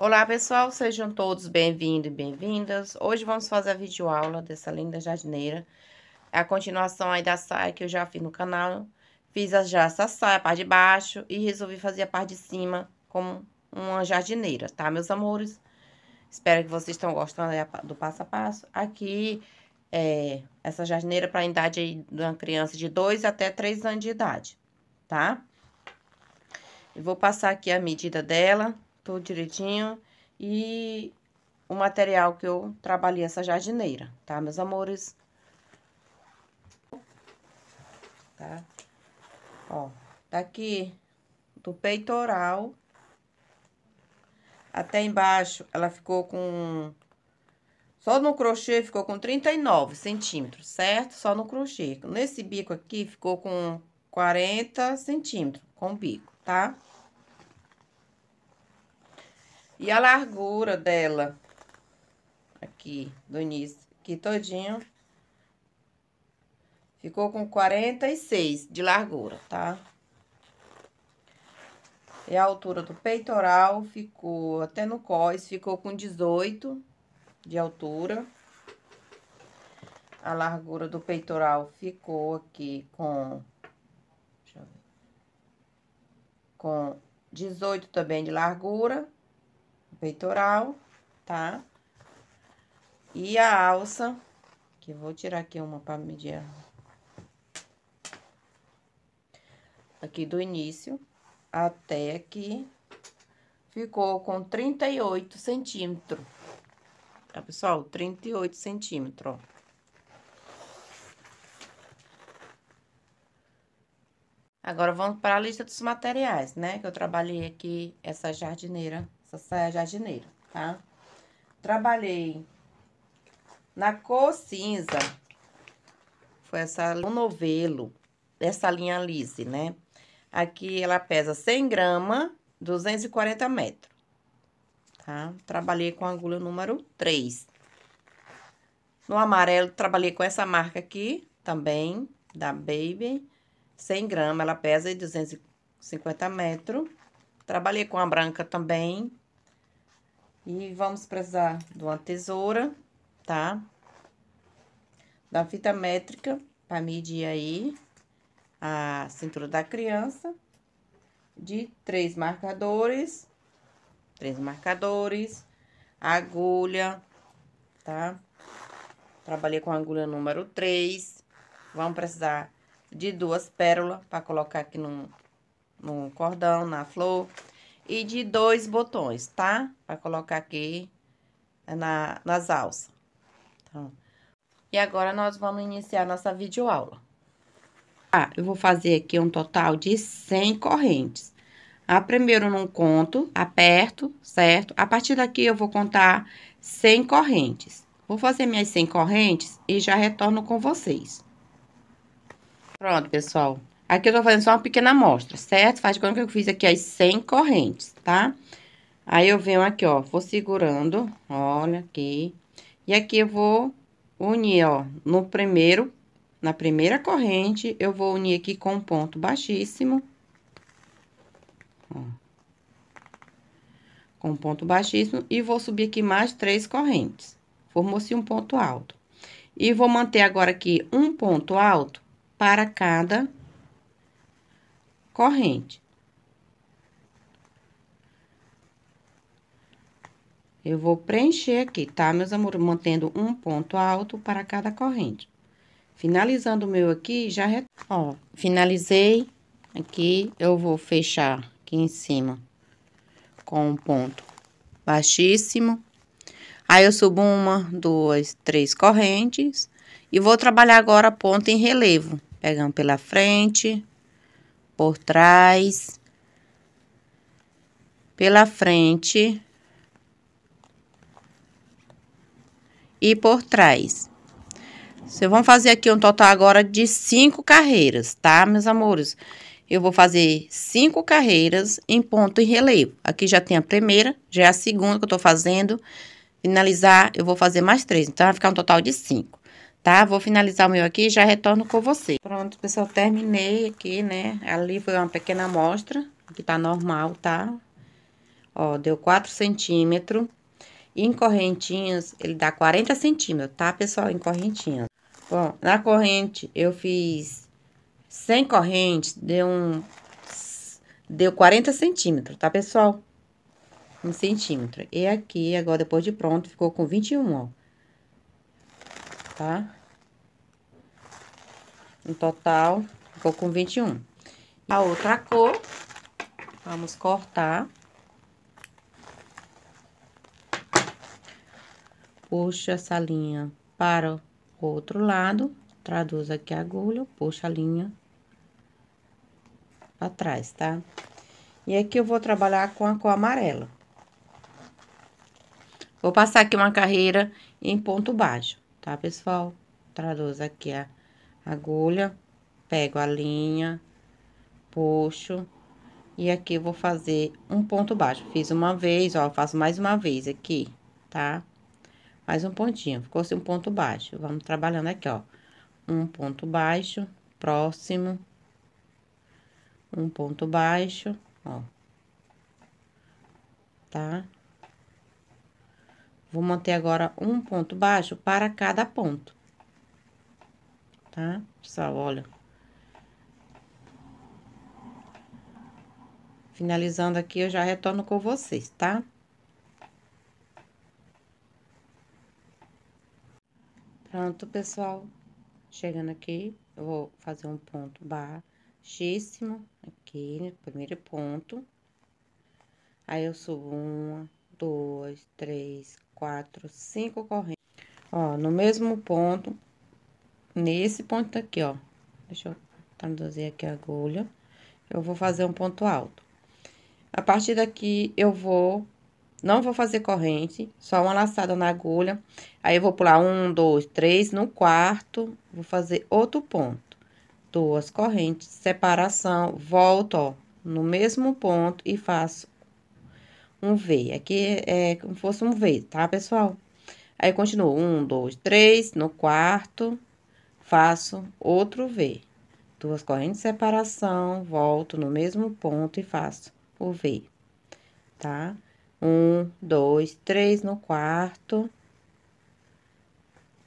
Olá pessoal, sejam todos bem-vindos e bem-vindas. Hoje vamos fazer a videoaula dessa linda jardineira. É a continuação aí da saia que eu já fiz no canal. Fiz já essa saia, a parte de baixo, e resolvi fazer a parte de cima como uma jardineira, tá, meus amores? Espero que vocês estão gostando do passo a passo. Aqui, é, essa jardineira é para a idade de uma criança de 2 até 3 anos de idade, tá? Eu vou passar aqui a medida dela tudo direitinho. E o material que eu trabalhei é essa jardineira, tá, meus amores? Tá? Ó, daqui tá do peitoral até embaixo, ela ficou com... Só no crochê ficou com 39 centímetros, certo? Só no crochê. Nesse bico aqui ficou com 40 centímetros com o bico, tá? E a largura dela, aqui, do início, aqui todinho, ficou com 46 de largura, tá? E a altura do peitoral ficou, até no cós, ficou com 18 de altura. A largura do peitoral ficou aqui com, com 18 também de largura peitoral, tá? E a alça, que vou tirar aqui uma para medir aqui do início até aqui, ficou com 38 centímetros, tá, pessoal? 38 centímetros, ó. Agora, vamos para a lista dos materiais, né? Que eu trabalhei aqui essa jardineira essa saia é jardineira, tá? Trabalhei na cor cinza. Foi essa um novelo dessa linha Lise, né? Aqui ela pesa 100 gramas, 240 metros, tá? Trabalhei com a agulha número 3. No amarelo, trabalhei com essa marca aqui, também, da Baby. 100 gramas, ela pesa 250 metros. Trabalhei com a branca também, e vamos precisar de uma tesoura, tá? Da fita métrica, para medir aí a cintura da criança. De três marcadores, três marcadores, agulha, tá? Trabalhei com agulha número 3. Vamos precisar de duas pérolas para colocar aqui no, no cordão, na flor e de dois botões, tá? Para colocar aqui na, nas alças. Então, e agora, nós vamos iniciar nossa videoaula. Ah, eu vou fazer aqui um total de 100 correntes. A primeiro não conto, aperto, certo? A partir daqui, eu vou contar 100 correntes. Vou fazer minhas 100 correntes e já retorno com vocês. Pronto, pessoal. Aqui eu tô fazendo só uma pequena amostra, certo? Faz quando que eu fiz aqui as 100 correntes, tá? Aí eu venho aqui, ó, vou segurando, olha aqui. E aqui eu vou unir, ó, no primeiro, na primeira corrente, eu vou unir aqui com um ponto baixíssimo. Ó. Com um ponto baixíssimo e vou subir aqui mais três correntes. Formou-se um ponto alto. E vou manter agora aqui um ponto alto para cada corrente. Eu vou preencher aqui, tá, meus amores? Mantendo um ponto alto para cada corrente. Finalizando o meu aqui, já... Re... Ó, finalizei. Aqui, eu vou fechar aqui em cima com um ponto baixíssimo. Aí, eu subo uma, duas, três correntes. E vou trabalhar agora ponto em relevo. Pegando pela frente, por trás, pela frente e por trás. Vocês vão fazer aqui um total agora de cinco carreiras, tá, meus amores? Eu vou fazer cinco carreiras em ponto e relevo. Aqui já tem a primeira, já é a segunda que eu tô fazendo. Finalizar, eu vou fazer mais três, então vai ficar um total de cinco tá? Vou finalizar o meu aqui e já retorno com você. Pronto, pessoal, terminei aqui, né? Ali foi uma pequena amostra, que tá normal, tá? Ó, deu 4 centímetros. Em correntinhas, ele dá 40 centímetros, tá, pessoal? Em correntinhas. Bom, na corrente, eu fiz 100 correntes, deu um... Deu 40 centímetros, tá, pessoal? Um centímetro. E aqui, agora, depois de pronto, ficou com 21, ó tá? No total, ficou com 21. A outra cor, vamos cortar. Puxa essa linha para o outro lado, traduz aqui a agulha, puxa a linha para trás, tá? E aqui eu vou trabalhar com a cor amarela. Vou passar aqui uma carreira em ponto baixo tá, pessoal? Traduzo aqui a agulha, pego a linha, puxo, e aqui eu vou fazer um ponto baixo. Fiz uma vez, ó, faço mais uma vez aqui, tá? Mais um pontinho, ficou assim um ponto baixo. Vamos trabalhando aqui, ó. Um ponto baixo, próximo. Um ponto baixo, ó. Tá? Vou manter agora um ponto baixo para cada ponto. Tá? Pessoal, olha. Finalizando aqui, eu já retorno com vocês, tá? Pronto, pessoal. Chegando aqui, eu vou fazer um ponto baixíssimo aqui, né? primeiro ponto. Aí, eu subo uma, duas, três, quatro, cinco correntes. Ó, no mesmo ponto, nesse ponto aqui, ó. Deixa eu traduzir aqui a agulha. Eu vou fazer um ponto alto. A partir daqui, eu vou... Não vou fazer corrente, só uma laçada na agulha. Aí, eu vou pular um, dois, três. No quarto, vou fazer outro ponto. Duas correntes, separação, volto, ó, no mesmo ponto e faço um V. Aqui é como se fosse um V, tá, pessoal? Aí, continuo. Um, dois, três. No quarto, faço outro V. Duas correntes de separação, volto no mesmo ponto e faço o V, tá? Um, dois, três no quarto.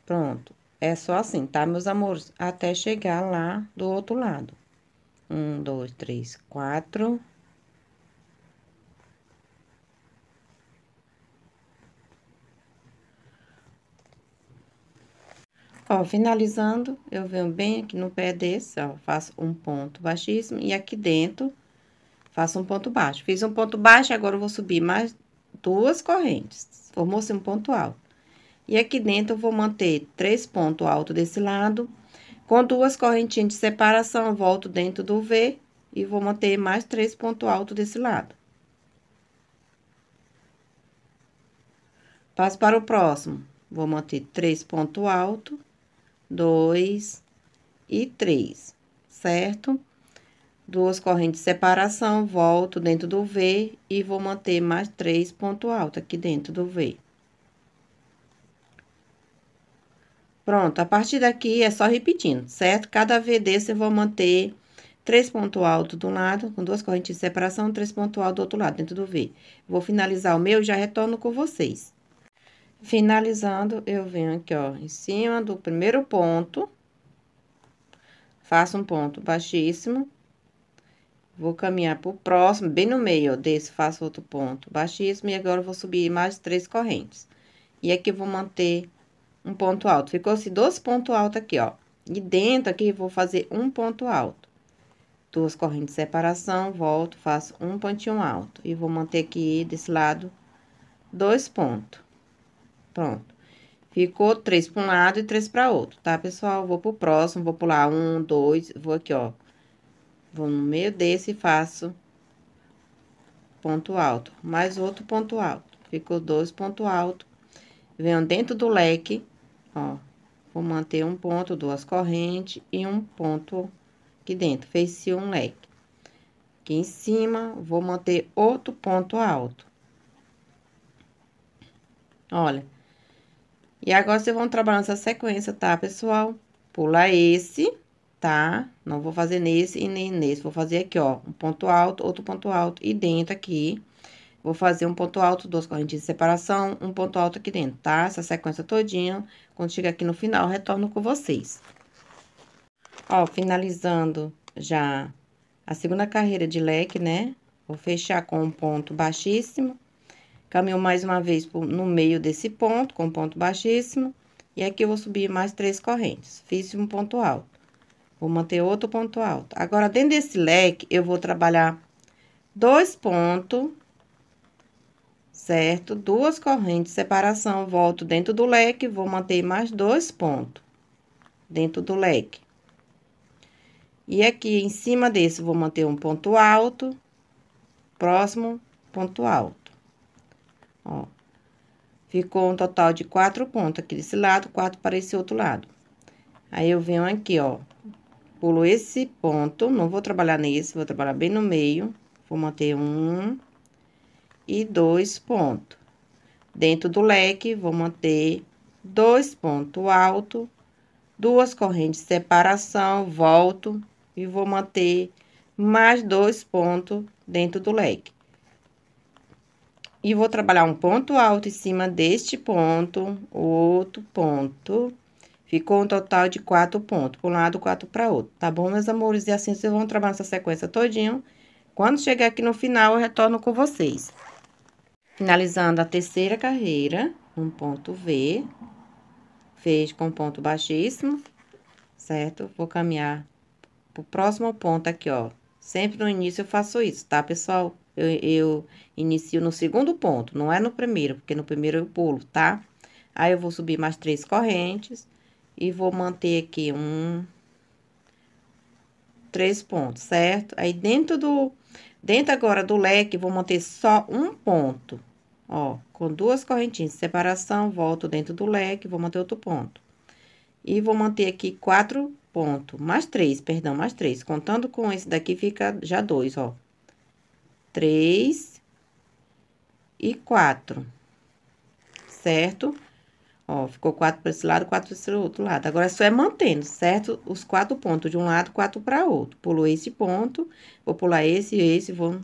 Pronto. É só assim, tá, meus amores? Até chegar lá do outro lado. Um, dois, três, quatro. Ó, finalizando, eu venho bem aqui no pé desse, ó, faço um ponto baixíssimo e aqui dentro faço um ponto baixo. Fiz um ponto baixo, agora eu vou subir mais duas correntes, formou-se um ponto alto. E aqui dentro eu vou manter três pontos altos desse lado, com duas correntinhas de separação, volto dentro do V e vou manter mais três pontos altos desse lado. Passo para o próximo, vou manter três pontos altos 2 e 3, certo? Duas correntes de separação, volto dentro do V e vou manter mais três ponto alto aqui dentro do V. Pronto, a partir daqui é só repetindo, certo? Cada V desse eu vou manter três ponto alto de um lado, com duas correntes de separação, três ponto alto do outro lado, dentro do V. Vou finalizar o meu e já retorno com vocês. Finalizando, eu venho aqui, ó, em cima do primeiro ponto, faço um ponto baixíssimo, vou caminhar pro próximo, bem no meio, ó, desse, faço outro ponto baixíssimo, e agora vou subir mais três correntes. E aqui vou manter um ponto alto, ficou esses assim, dois pontos altos aqui, ó, e dentro aqui vou fazer um ponto alto. Duas correntes de separação, volto, faço um pontinho alto, e vou manter aqui desse lado dois pontos. Pronto. Ficou três para um lado e três para outro, tá, pessoal? Vou pro próximo, vou pular um, dois, vou aqui, ó. Vou no meio desse e faço ponto alto, mais outro ponto alto. Ficou dois ponto alto. Venho dentro do leque, ó. Vou manter um ponto, duas correntes e um ponto aqui dentro. Fez um leque. Aqui em cima, vou manter outro ponto alto. Olha, e agora, vocês vão trabalhar nessa sequência, tá, pessoal? Pula esse, tá? Não vou fazer nesse e nem nesse. Vou fazer aqui, ó, um ponto alto, outro ponto alto e dentro aqui. Vou fazer um ponto alto, duas correntinhas de separação, um ponto alto aqui dentro, tá? Essa sequência todinha. Quando chegar aqui no final, retorno com vocês. Ó, finalizando já a segunda carreira de leque, né? Vou fechar com um ponto baixíssimo Caminho mais uma vez no meio desse ponto, com ponto baixíssimo. E aqui eu vou subir mais três correntes. Fiz um ponto alto. Vou manter outro ponto alto. Agora, dentro desse leque, eu vou trabalhar dois pontos, certo? Duas correntes de separação. Volto dentro do leque, vou manter mais dois pontos dentro do leque. E aqui em cima desse, vou manter um ponto alto, próximo ponto alto. Ó. Ficou um total de quatro pontos aqui desse lado, quatro para esse outro lado. Aí, eu venho aqui, ó, pulo esse ponto, não vou trabalhar nesse, vou trabalhar bem no meio. Vou manter um e dois pontos. Dentro do leque, vou manter dois pontos alto, duas correntes de separação, volto e vou manter mais dois pontos dentro do leque e vou trabalhar um ponto alto em cima deste ponto, outro ponto. Ficou um total de quatro pontos, por um lado, quatro para outro, tá bom, meus amores? E assim vocês vão trabalhar essa sequência todinho. Quando chegar aqui no final, eu retorno com vocês. Finalizando a terceira carreira, um ponto V, fez com ponto baixíssimo, certo? Vou caminhar pro próximo ponto aqui, ó. Sempre no início eu faço isso, tá, pessoal? eu, eu inicio no segundo ponto, não é no primeiro, porque no primeiro eu pulo, tá? Aí eu vou subir mais três correntes e vou manter aqui um, três pontos, certo? Aí dentro do, dentro agora do leque, vou manter só um ponto, ó, com duas correntinhas de separação, volto dentro do leque, vou manter outro ponto. E vou manter aqui quatro pontos, mais três, perdão, mais três, contando com esse daqui fica já dois, ó três e quatro, certo? Ó, ficou quatro para esse lado, quatro para esse outro lado. Agora, só é mantendo, certo? Os quatro pontos de um lado, quatro para outro. Pulo esse ponto, vou pular esse, e esse, vou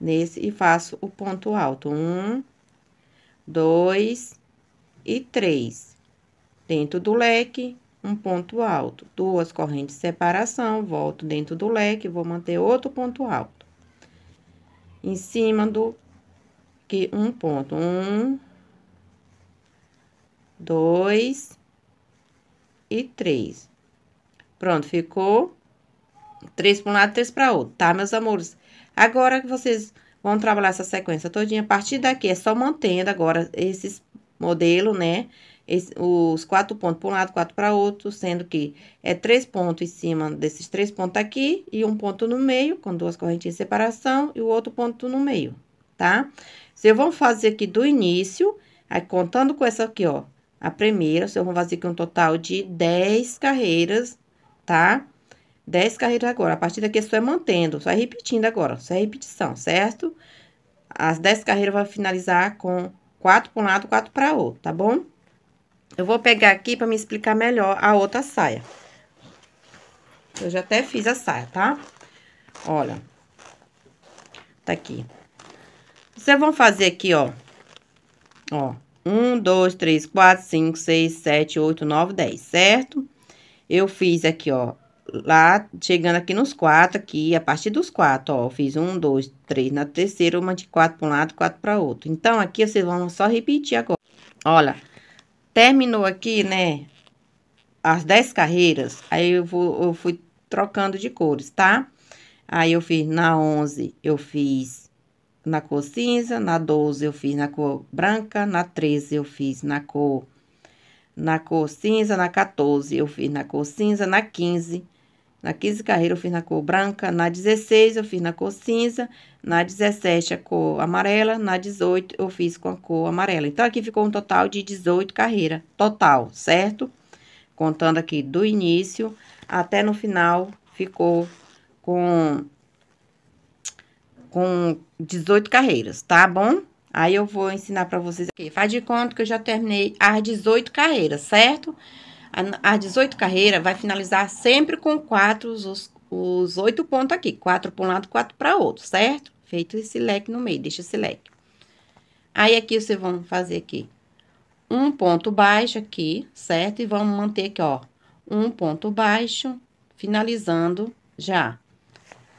nesse e faço o ponto alto. Um, dois e três. Dentro do leque, um ponto alto. Duas correntes de separação, volto dentro do leque, vou manter outro ponto alto em cima do que um ponto. Um, dois e três. Pronto, ficou três para um lado, três para outro, tá, meus amores? Agora que vocês vão trabalhar essa sequência todinha, a partir daqui é só mantendo agora esses modelo, né? esse, os quatro pontos para um lado, quatro para outro, sendo que é três pontos em cima desses três pontos aqui e um ponto no meio, com duas correntinhas de separação e o outro ponto no meio, tá? Vocês vão fazer aqui do início, aí contando com essa aqui, ó, a primeira, vocês vão fazer aqui um total de dez carreiras, tá? Dez carreiras agora, a partir daqui é só é mantendo, só é repetindo agora, só é repetição, certo? As dez carreiras vai finalizar com quatro para um lado, quatro para outro, tá bom? Eu vou pegar aqui para me explicar melhor a outra saia. Eu já até fiz a saia, tá? Olha. Tá aqui. Vocês vão fazer aqui, ó. Ó. Um, dois, três, quatro, cinco, seis, sete, oito, nove, dez, certo? Eu fiz aqui, ó. Lá, chegando aqui nos quatro, aqui, a partir dos quatro, ó. fiz um, dois, três na terceira, uma de quatro para um lado, quatro para outro. Então, aqui, vocês vão só repetir agora. Olha. Olha terminou aqui, né? As 10 carreiras, aí eu, vou, eu fui trocando de cores, tá? Aí eu fiz na 11, eu fiz na cor cinza, na 12 eu fiz na cor branca, na 13 eu fiz na cor na cor cinza, na 14 eu fiz na cor cinza, na 15 na 15 carreira eu fiz na cor branca, na 16 eu fiz na cor cinza, na 17 a cor amarela, na 18 eu fiz com a cor amarela. Então, aqui ficou um total de 18 carreiras, total, certo? Contando aqui do início até no final, ficou com, com 18 carreiras, tá bom? Aí eu vou ensinar para vocês aqui. Faz de conta que eu já terminei as 18 carreiras, certo? Certo? As 18 carreiras vai finalizar sempre com quatro, os, os oito pontos aqui. Quatro para um lado, quatro para outro, certo? Feito esse leque no meio, deixa esse leque. Aí, aqui, vocês vão fazer aqui um ponto baixo aqui, certo? E vamos manter aqui, ó, um ponto baixo, finalizando já.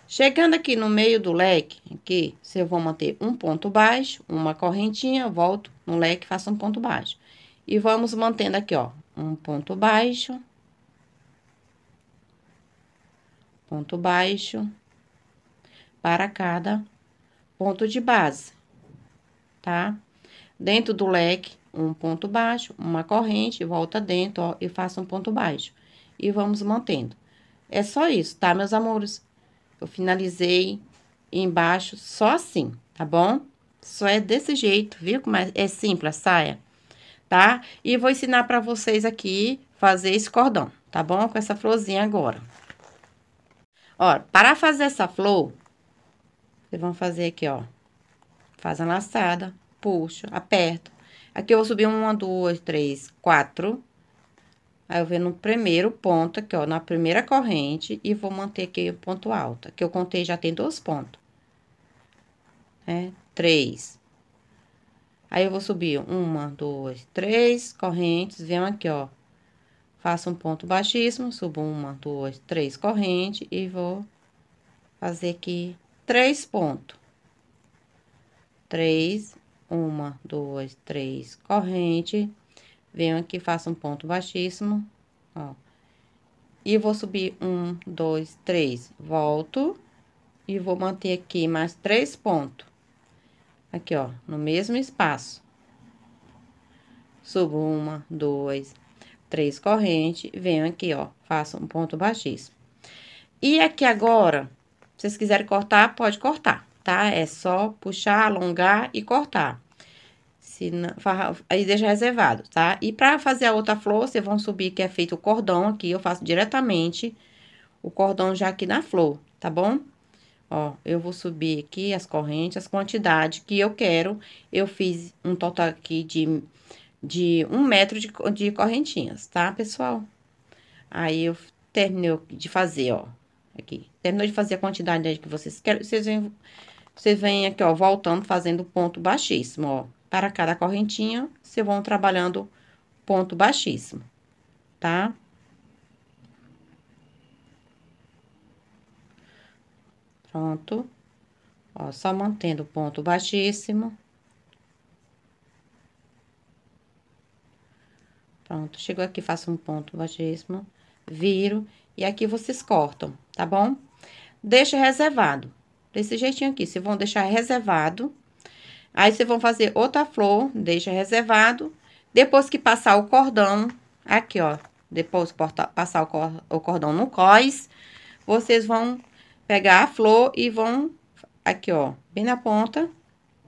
Chegando aqui no meio do leque, aqui, vocês vão vou manter um ponto baixo, uma correntinha, volto no leque, faço um ponto baixo. E vamos mantendo aqui, ó, um ponto baixo, ponto baixo para cada ponto de base, tá? Dentro do leque, um ponto baixo, uma corrente, volta dentro, ó, e faço um ponto baixo. E vamos mantendo. É só isso, tá, meus amores? Eu finalizei embaixo só assim, tá bom? Só é desse jeito, viu? Mas é, é simples a saia tá? E vou ensinar para vocês aqui fazer esse cordão, tá bom? Com essa florzinha agora. Ó, para fazer essa flor, vocês vão fazer aqui, ó. Faz a laçada, puxa, aperto. Aqui eu vou subir uma, duas, três, quatro. Aí eu venho no primeiro ponto aqui, ó, na primeira corrente e vou manter aqui o ponto alto. Que eu contei já tem dois pontos. Né? Três, Aí eu vou subir uma, duas, três correntes, venho aqui, ó. Faço um ponto baixíssimo, subo uma, duas, três correntes e vou fazer aqui três pontos. Três, uma, duas, três corrente. Venho aqui, faço um ponto baixíssimo, ó. E vou subir um, dois, três, volto. E vou manter aqui mais três pontos. Aqui, ó, no mesmo espaço. Subo uma, dois, três correntes, venho aqui, ó, faço um ponto baixíssimo. E aqui agora, se vocês quiserem cortar, pode cortar, tá? É só puxar, alongar e cortar. Se não, aí deixa reservado, tá? E pra fazer a outra flor, vocês vão subir que é feito o cordão aqui, eu faço diretamente o cordão já aqui na flor, tá bom? Ó, eu vou subir aqui as correntes, as quantidades que eu quero. Eu fiz um total aqui de, de um metro de, de correntinhas, tá, pessoal? Aí, eu terminei de fazer, ó, aqui. Terminou de fazer a quantidade que vocês querem. Vocês vêm, vocês vêm aqui, ó, voltando, fazendo ponto baixíssimo, ó. Para cada correntinha, vocês vão trabalhando ponto baixíssimo, tá? Tá? Pronto. Ó, só mantendo o ponto baixíssimo. Pronto, chegou aqui, faço um ponto baixíssimo, viro, e aqui vocês cortam, tá bom? Deixa reservado, desse jeitinho aqui, vocês vão deixar reservado, aí vocês vão fazer outra flor, deixa reservado, depois que passar o cordão, aqui, ó, depois passar o, cordão no cós, vocês vão pegar a flor e vão aqui, ó, bem na ponta,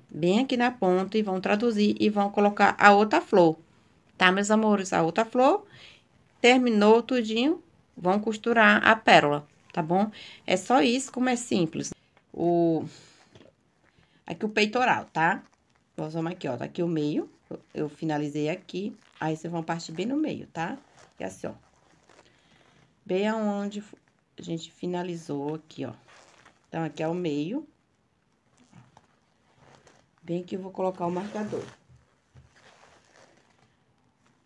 bem aqui na ponta e vão traduzir e vão colocar a outra flor, tá, meus amores? A outra flor terminou tudinho, vão costurar a pérola, tá bom? É só isso, como é simples. O aqui o peitoral, tá? Nós vamos aqui, ó, daqui tá o meio, eu finalizei aqui, aí vocês vão partir bem no meio, tá? E assim, ó, bem aonde a gente finalizou aqui, ó. Então, aqui é o meio. Bem que eu vou colocar o marcador.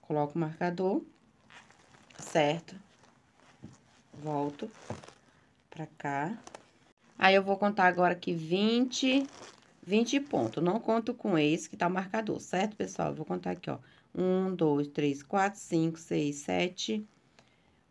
Coloco o marcador, certo? Volto pra cá. Aí, eu vou contar agora aqui 20, 20 pontos. Não conto com esse que tá o marcador, certo, pessoal? Eu vou contar aqui, ó. 1, 2, 3, 4, 5, 6, 7, 8.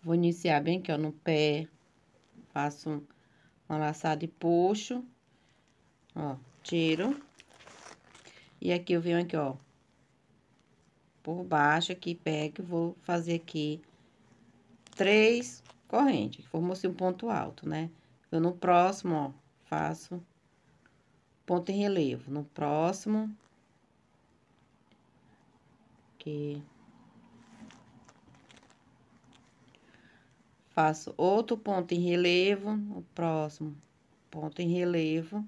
Vou iniciar bem aqui, ó, no pé. Faço uma laçada e puxo. Ó, tiro. E aqui eu venho aqui, ó. Por baixo aqui, pego vou fazer aqui três correntes. Formou-se um ponto alto, né? Eu no próximo, ó, faço ponto em relevo. No próximo... Aqui... faço outro ponto em relevo, o próximo ponto em relevo.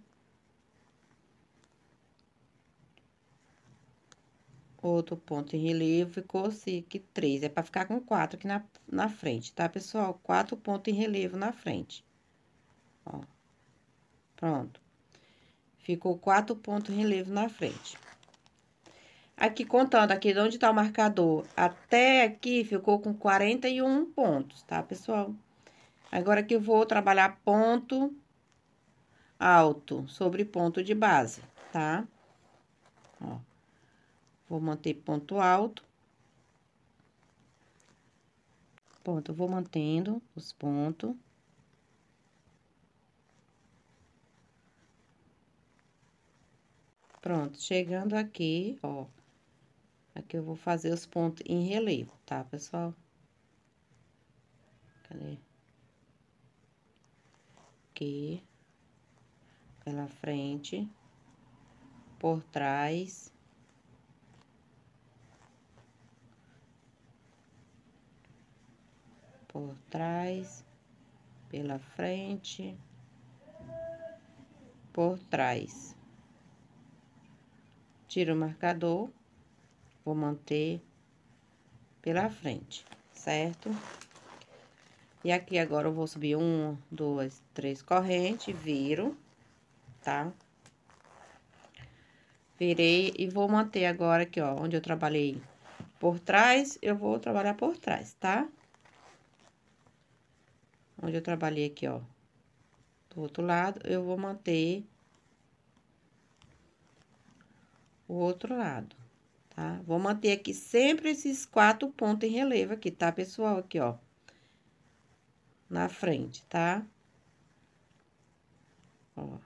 Outro ponto em relevo, ficou assim, que três. É para ficar com quatro aqui na, na frente, tá, pessoal? Quatro pontos em relevo na frente. Ó, pronto. Ficou quatro pontos em relevo na frente. Aqui contando aqui de onde está o marcador até aqui ficou com 41 pontos, tá, pessoal? Agora que eu vou trabalhar ponto alto sobre ponto de base, tá? Ó, vou manter ponto alto. Ponto, vou mantendo os pontos. Pronto, chegando aqui, ó, Aqui eu vou fazer os pontos em relevo, tá, pessoal? Cadê? Aqui. Pela frente. Por trás. Por trás. Pela frente. Por trás. Tiro o marcador vou manter pela frente, certo? E aqui agora eu vou subir um, duas, três correntes, viro, tá? Virei e vou manter agora aqui, ó, onde eu trabalhei por trás, eu vou trabalhar por trás, tá? Onde eu trabalhei aqui, ó, do outro lado, eu vou manter o outro lado. Tá? Vou manter aqui sempre esses quatro pontos em relevo aqui, tá, pessoal? Aqui, ó. Na frente, tá? Ó.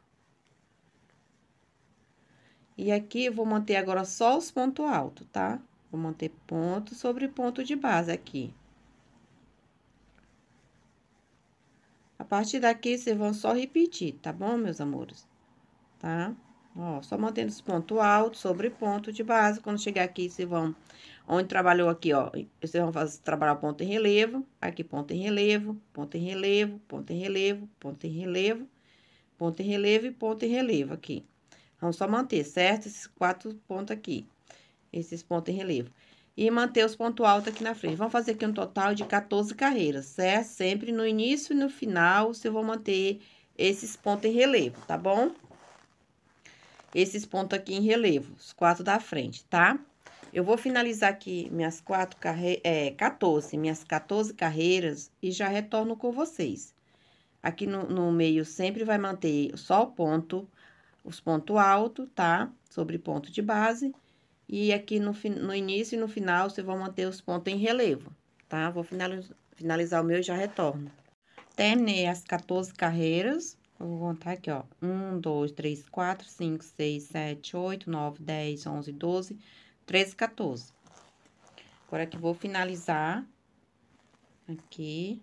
E aqui eu vou manter agora só os pontos altos, tá? Vou manter ponto sobre ponto de base aqui. A partir daqui, vocês vão só repetir, tá bom, meus amores? Tá? Ó, só mantendo esse ponto alto sobre ponto de base. Quando chegar aqui, vocês vão... Onde trabalhou aqui, ó, vocês vão fazer, trabalhar ponto em relevo. Aqui, ponto em relevo, ponto em relevo, ponto em relevo, ponto em relevo, ponto em relevo e ponto em relevo aqui. Vamos então, só manter, certo? Esses quatro pontos aqui, esses pontos em relevo. E manter os pontos altos aqui na frente. Vamos fazer aqui um total de 14 carreiras, certo? Sempre no início e no final, vocês vão manter esses pontos em relevo, tá bom? esses pontos aqui em relevo, os quatro da frente, tá? Eu vou finalizar aqui minhas quatro carreiras, é, 14, minhas 14 carreiras e já retorno com vocês. Aqui no, no meio sempre vai manter só o ponto, os pontos altos, tá? Sobre ponto de base. E aqui no, no início e no final, você vai manter os pontos em relevo, tá? Vou finalizar, finalizar o meu e já retorno. Terminei as 14 carreiras Vou contar aqui, ó. 1, 2, 3, 4, 5, 6, 7, 8, 9, 10, 11, 12, 13, 14. Agora que vou finalizar aqui.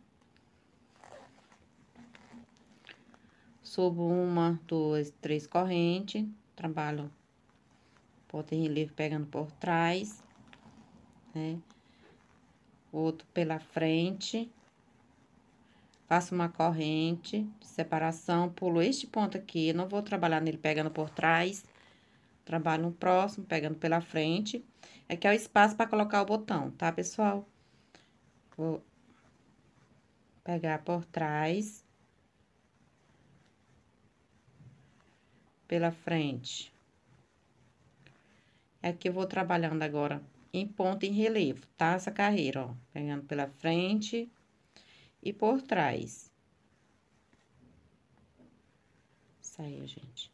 Subo uma, duas, três correntes. Trabalho ponto em relevo pegando por trás, né? Outro pela frente faço uma corrente de separação, pulo este ponto aqui, não vou trabalhar nele pegando por trás, trabalho no próximo, pegando pela frente. Aqui é, é o espaço para colocar o botão, tá, pessoal? Vou pegar por trás, pela frente. Aqui é eu vou trabalhando agora em ponto em relevo, tá? Essa carreira, ó, pegando pela frente e por trás. Saia, gente.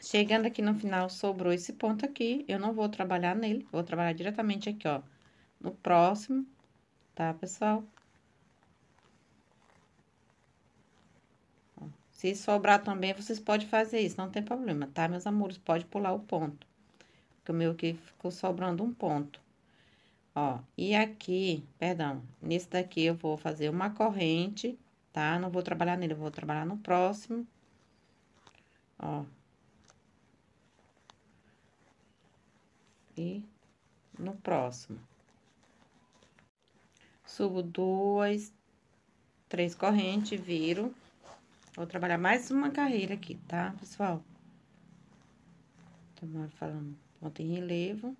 Chegando aqui no final, sobrou esse ponto aqui, eu não vou trabalhar nele, vou trabalhar diretamente aqui, ó, no próximo, tá, pessoal? Se sobrar também, vocês podem fazer isso, não tem problema, tá, meus amores? Pode pular o ponto que o meu aqui ficou sobrando um ponto. Ó, e aqui, perdão, nesse daqui eu vou fazer uma corrente, tá? Não vou trabalhar nele, eu vou trabalhar no próximo. Ó. E no próximo. Subo duas, três correntes, viro. Vou trabalhar mais uma carreira aqui, tá, pessoal? Tomara falando Ponto em relevo.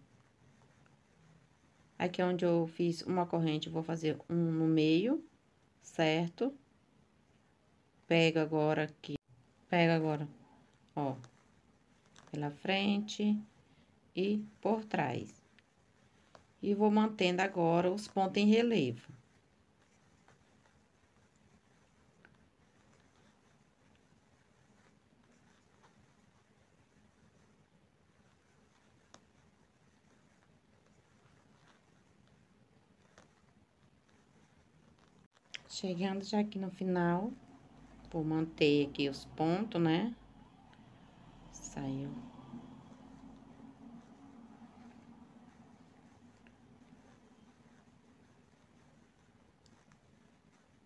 Aqui é onde eu fiz uma corrente, vou fazer um no meio, certo? Pega agora aqui, pega agora, ó, pela frente e por trás. E vou mantendo agora os pontos em relevo. Chegando já aqui no final, vou manter aqui os pontos, né? Saiu.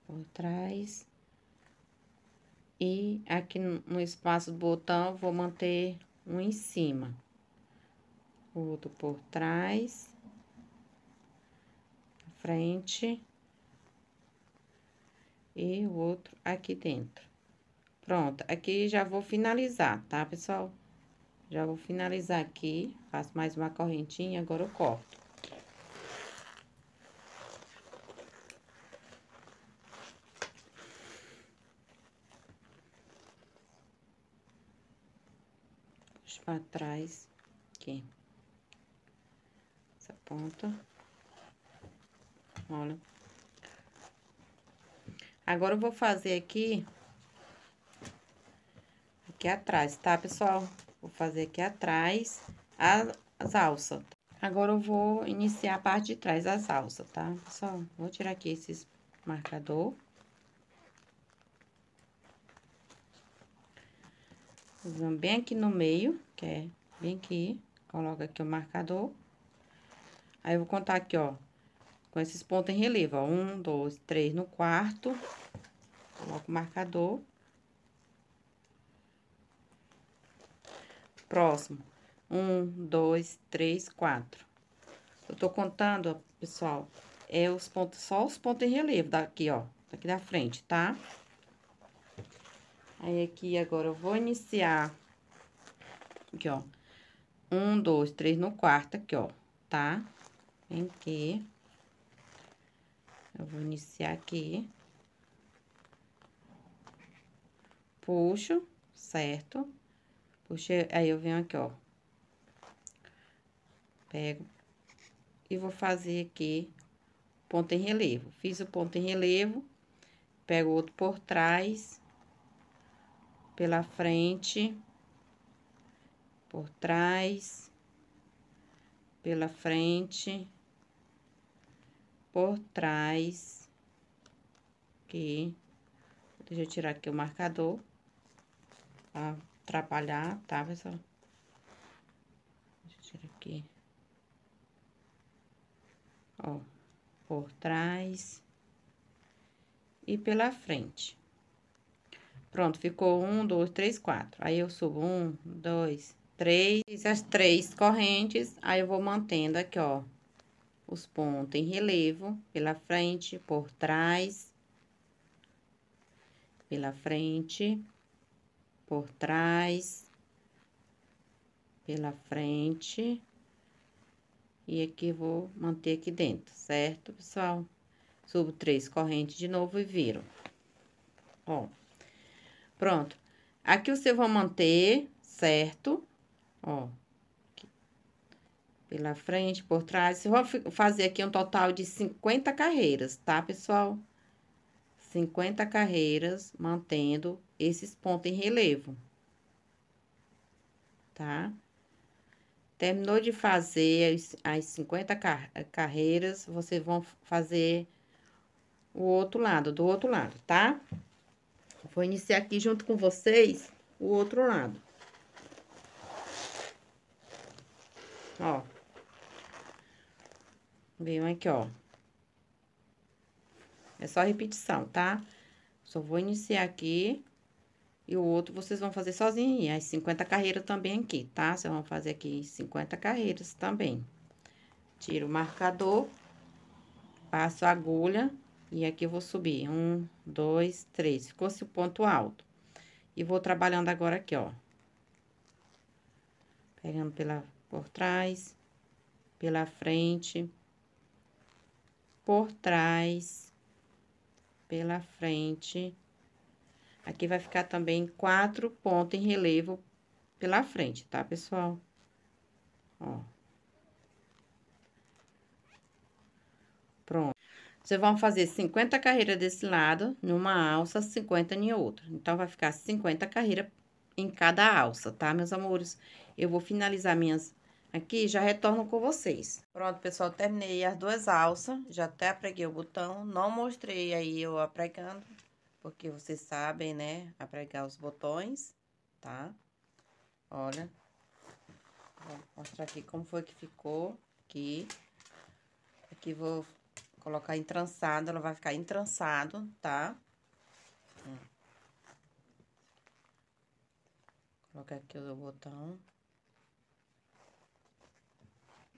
Por trás. E aqui no espaço do botão, vou manter um em cima. O outro por trás. Frente e o outro aqui dentro. Pronto, aqui já vou finalizar, tá, pessoal? Já vou finalizar aqui, faço mais uma correntinha, agora eu corto. Puxo pra trás, aqui. Essa ponta. Olha. Agora eu vou fazer aqui, aqui atrás, tá, pessoal? Vou fazer aqui atrás as, as alças. Agora eu vou iniciar a parte de trás das alças, tá, pessoal? Vou tirar aqui esses marcador. Vamos bem aqui no meio, que é bem aqui, coloca aqui o marcador. Aí eu vou contar aqui, ó, com esses pontos em relevo, ó. Um, dois, três no quarto. Coloco o marcador. Próximo. Um, dois, três, quatro. Eu tô contando, ó, pessoal, é os pontos, só os pontos em relevo daqui, ó. Daqui da frente, tá? Aí, aqui, agora, eu vou iniciar. Aqui, ó. Um, dois, três no quarto, aqui, ó. Tá? Vem aqui. Eu vou iniciar aqui. Puxo, certo? Puxei, aí eu venho aqui, ó. Pego e vou fazer aqui ponto em relevo. Fiz o ponto em relevo, pego outro por trás, pela frente, por trás, pela frente, por trás. Aqui. Deixa eu tirar aqui o marcador. Pra atrapalhar, tá, pessoal? Deixa eu tirar aqui. Ó, por trás. E pela frente. Pronto, ficou um, dois, três, quatro. Aí eu subo um, dois, três, as três correntes. Aí eu vou mantendo aqui, ó os pontos em relevo, pela frente, por trás, pela frente, por trás, pela frente, e aqui vou manter aqui dentro, certo, pessoal? Subo três correntes de novo e viro. Ó, pronto. Aqui você vai manter, certo? Ó, pela frente, por trás. Eu vou fazer aqui um total de 50 carreiras, tá, pessoal? 50 carreiras, mantendo esses pontos em relevo. Tá? Terminou de fazer as 50 carreiras, vocês vão fazer o outro lado, do outro lado, tá? Vou iniciar aqui junto com vocês o outro lado. Ó. Venho aqui, ó. É só repetição, tá? Só vou iniciar aqui. E o outro vocês vão fazer sozinho. As 50 carreiras também aqui, tá? Vocês vão fazer aqui 50 carreiras também. Tiro o marcador. Passo a agulha. E aqui eu vou subir. Um, dois, três. Ficou-se o ponto alto. E vou trabalhando agora aqui, ó. Pegando pela, por trás. Pela frente por trás, pela frente. Aqui vai ficar também quatro pontos em relevo pela frente, tá, pessoal? Ó. Pronto. Vocês vão fazer 50 carreiras desse lado, numa alça, 50 em outra. Então, vai ficar 50 carreiras em cada alça, tá, meus amores? Eu vou finalizar minhas Aqui, já retorno com vocês. Pronto, pessoal, terminei as duas alças, já até apreguei o botão, não mostrei aí eu apregando, porque vocês sabem, né, apregar os botões, tá? Olha, vou mostrar aqui como foi que ficou, aqui. Aqui vou colocar entrançado, ela vai ficar entrançado, tá? Vou hum. Colocar aqui o botão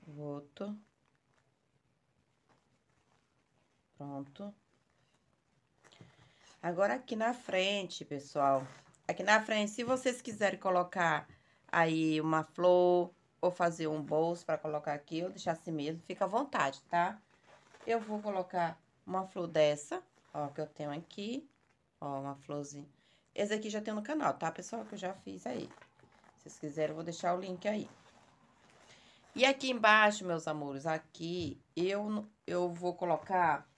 voto. Pronto. Agora, aqui na frente, pessoal, aqui na frente, se vocês quiserem colocar aí uma flor ou fazer um bolso para colocar aqui ou deixar assim mesmo, fica à vontade, tá? Eu vou colocar uma flor dessa, ó, que eu tenho aqui, ó, uma florzinha. Esse aqui já tem no canal, tá, pessoal? Que eu já fiz aí. Se vocês quiserem, eu vou deixar o link aí. E aqui embaixo, meus amores, aqui eu, eu vou colocar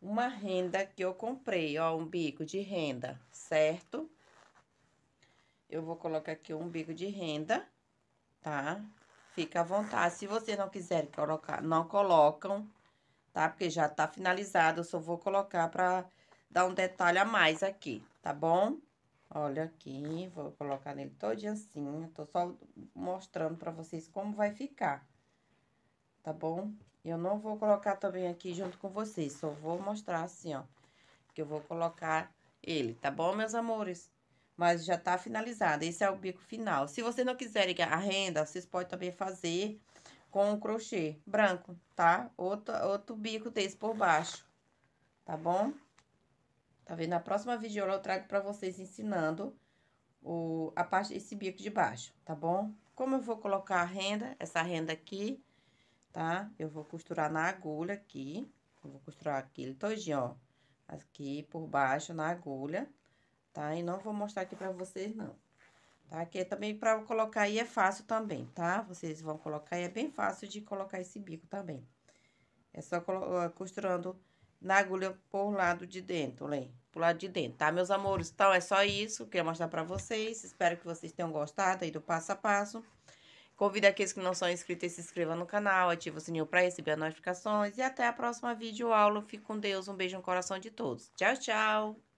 uma renda que eu comprei, ó, um bico de renda, certo? Eu vou colocar aqui um bico de renda, tá? Fica à vontade. Se você não quiser colocar, não colocam, tá? Porque já tá finalizado, eu só vou colocar pra dar um detalhe a mais aqui, tá bom? Olha aqui, vou colocar nele todinho assim. Eu tô só mostrando pra vocês como vai ficar, tá bom? Eu não vou colocar também aqui junto com vocês, só vou mostrar assim, ó. Que eu vou colocar ele, tá bom, meus amores? Mas já tá finalizado, esse é o bico final. Se você não quiser a renda, vocês podem também fazer com o crochê branco, tá? Outro, outro bico desse por baixo, tá bom? Tá vendo? Na próxima videoaula eu trago pra vocês ensinando o, a parte desse bico de baixo, tá bom? Como eu vou colocar a renda, essa renda aqui, tá? Eu vou costurar na agulha aqui, eu vou costurar aqui ele todinho, ó, aqui por baixo na agulha, tá? E não vou mostrar aqui pra vocês, não. Tá? Que é também pra colocar aí é fácil também, tá? Vocês vão colocar e é bem fácil de colocar esse bico também. É só ah, costurando na agulha por lado de dentro, olha por lado de dentro, tá, meus amores? Então, é só isso que eu ia mostrar pra vocês. Espero que vocês tenham gostado aí do passo a passo. Convido aqueles que não são inscritos se inscrevam no canal, ative o sininho para receber as notificações. E até a próxima vídeo aula. Fique com Deus, um beijo no coração de todos. Tchau, tchau!